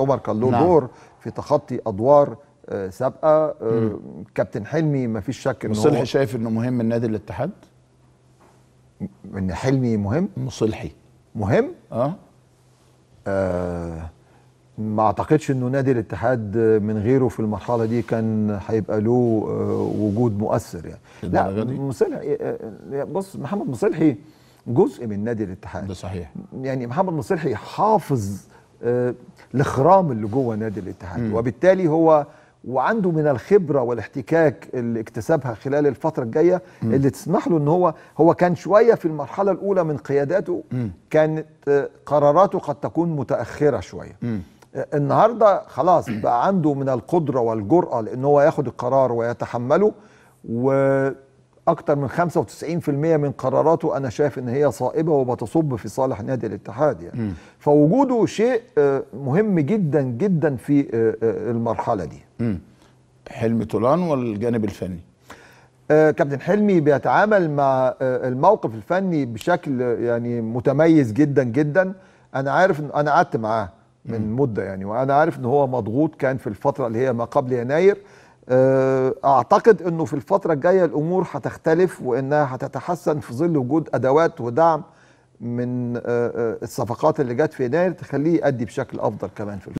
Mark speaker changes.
Speaker 1: عمر كان له نعم. دور في تخطي ادوار آه، سابقه آه، كابتن حلمي ما فيش شك ان مصلحي هو شايف انه مهم النادي الاتحاد ان حلمي مهم مصلحي مهم اه, آه ما اعتقدش انه نادي الاتحاد آه، من غيره في المرحله دي كان هيبقى له وجود مؤثر يعني لا مصلحي بص محمد مصلحي جزء من نادي الاتحاد ده صحيح يعني محمد مصلحي حافظ آه، الاخرام اللي جوه نادي الاتحاد م. وبالتالي هو وعنده من الخبره والاحتكاك اللي اكتسبها خلال الفتره الجايه م. اللي تسمح له ان هو هو كان شويه في المرحله الاولى من قياداته م. كانت آه، قراراته قد تكون متاخره شويه م. آه، النهارده خلاص بقى عنده من القدره والجراه لان هو ياخد القرار ويتحمله و اكتر من 95% من قراراته انا شايف ان هي صائبه وبتصب في صالح نادي الاتحاد يعني م. فوجوده شيء آه، مهم جدا جدا في آه، آه، المرحله دي م. حلم طولان والجانب الفني كابتن حلمي بيتعامل مع الموقف الفني بشكل يعني متميز جدا جدا انا عارف ان انا قعدت معاه من مده يعني وانا عارف ان هو مضغوط كان في الفتره اللي هي ما قبل يناير آه، اعتقد انه في الفتره الجايه الامور هتختلف وانها هتتحسن في ظل وجود ادوات ودعم من آه، آه، الصفقات اللي جت في يناير تخليه يأدي بشكل افضل كمان في الفترة.